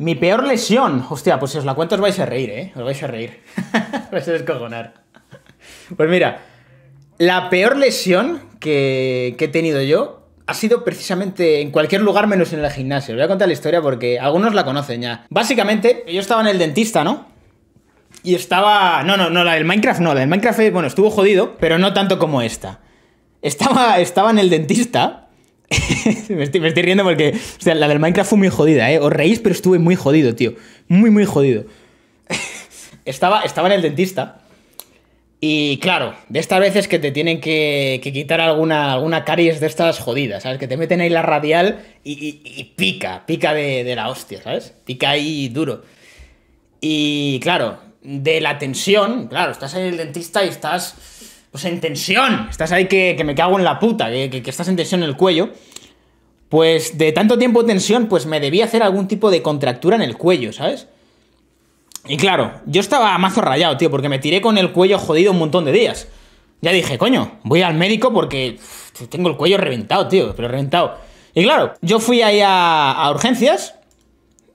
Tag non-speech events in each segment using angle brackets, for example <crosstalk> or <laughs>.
Mi peor lesión. Hostia, pues si os la cuento os vais a reír, ¿eh? Os vais a reír. <laughs> vais a descojonar. Pues mira, la peor lesión que, he tenido yo ha sido precisamente en cualquier lugar menos en el gimnasio. Os voy a contar la historia porque algunos la conocen ya. Básicamente, yo estaba en el dentista, ¿no? Y estaba... No, no, no, la del Minecraft no. La del Minecraft, eh, bueno, estuvo jodido, pero no tanto como esta. Estaba, estaba en el dentista <laughs> me, estoy, riendo porque la del Minecraft fue muy jodida, ¿eh? Os reís, pero estuve muy jodido, tío. Muy, muy jodido. <laughs> estaba, estaba en el dentista. Y claro, de estas veces que te tienen que, quitar alguna, alguna caries de estas jodidas, ¿sabes? Que te meten ahí la radial y, pica, pica de, de, la hostia, ¿sabes? Pica ahí duro. Y claro, de la tensión, claro, estás en el dentista y estás pues en tensión, estás ahí que, me cago en la puta, que, estás en tensión en el cuello, pues de tanto tiempo de tensión, pues me debía hacer algún tipo de contractura en el cuello, ¿sabes? Y claro, yo estaba mazo rayado, tío, porque me tiré con el cuello jodido un montón de días. Ya dije, coño, voy al médico porque tengo el cuello reventado, tío, pero reventado. Y claro, yo fui ahí a, a urgencias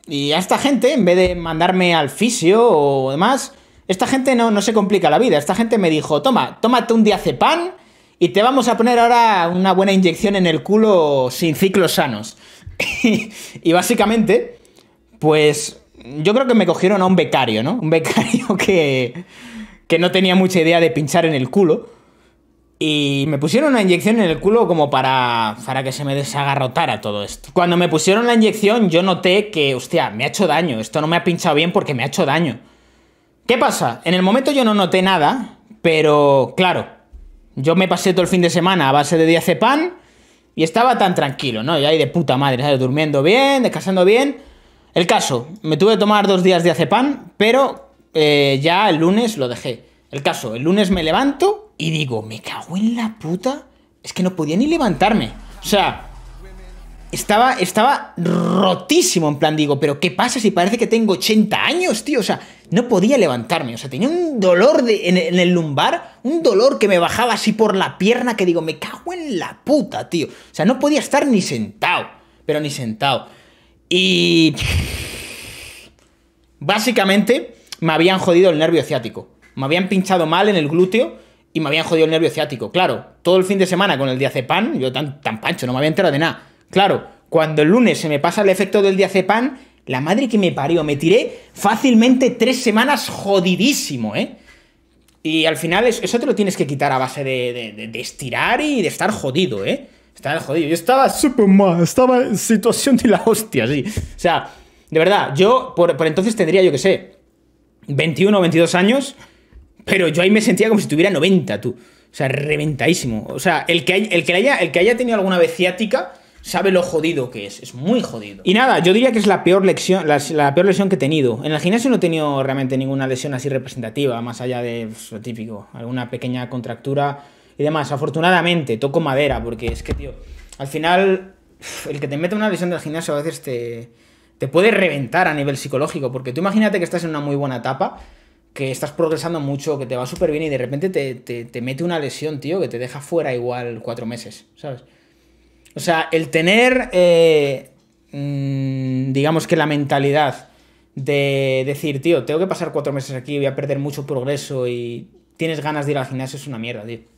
y a esta gente, en vez de mandarme al fisio o demás, esta gente no, no se complica la vida. Esta gente me dijo, toma, tómate un diazepam y te vamos a poner ahora una buena inyección en el culo sin ciclos sanos. <laughs> y básicamente, pues yo creo que me cogieron a un becario, ¿no? Un becario <laughs> que, que no tenía mucha idea de pinchar en el culo. Y me pusieron una inyección en el culo como para, para que se me desagarrotara todo esto. Cuando me pusieron la inyección yo noté que, hostia, me ha hecho daño. Esto no me ha pinchado bien porque me ha hecho daño. ¿Qué pasa? En el momento yo no noté nada, pero claro, yo me pasé todo el fin de semana a base de diazepam y estaba tan tranquilo, ¿no? Y ahí de puta madre, ¿sabes? Durmiendo bien, descansando bien. El caso, me tuve que tomar dos días de diazepam, pero eh, ya el lunes lo dejé. El caso, el lunes me levanto y digo, me cago en la puta. Es que no podía ni levantarme. O sea, estaba, estaba rotísimo, en plan, digo, pero ¿qué pasa si parece que tengo 80 años, tío? O sea, no podía levantarme. O sea, tenía un dolor en, el lumbar, un dolor que me bajaba así por la pierna que digo, me cago en la puta, tío. O sea, no podía estar ni sentado, pero ni sentado. Y... Básicamente me habían jodido el nervio ciático. Me habían pinchado mal en el glúteo y me habían jodido el nervio ciático. Claro, todo el fin de semana con el diazepam, yo tan, tan pancho, no me había enterado de nada. Claro, cuando el lunes se me pasa el efecto del diazepam la madre que me parió, me tiré fácilmente tres semanas jodidísimo, ¿eh? Y al final eso te lo tienes que quitar a base de, estirar y de estar jodido, ¿eh? Estaba jodido. Yo estaba súper mal, estaba en situación de la hostia, sí. O sea, de verdad, yo por, entonces tendría, yo qué sé, 21 o 22 años, pero yo ahí me sentía como si tuviera 90, tú. O sea, reventadísimo. O sea, el que, el que, haya, el que haya tenido alguna vez ciática sabe lo jodido que es, es muy jodido. Y nada, yo diría que es la peor lesión, la, peor lesión que he tenido. En el gimnasio no he tenido realmente ninguna lesión así representativa, más allá de pues, lo típico, alguna pequeña contractura y demás. Afortunadamente, toco madera, porque es que, tío, al final, el que te mete una lesión del gimnasio a veces te, te puede reventar a nivel psicológico, porque tú imagínate que estás en una muy buena etapa que estás progresando mucho, que te va súper bien y de repente te, mete una lesión, tío, que te deja fuera igual cuatro meses, ¿sabes? O sea, el tener, eh, mm, digamos que la mentalidad de decir, tío, tengo que pasar cuatro meses aquí, voy a perder mucho progreso y tienes ganas de ir al gimnasio, es una mierda, tío.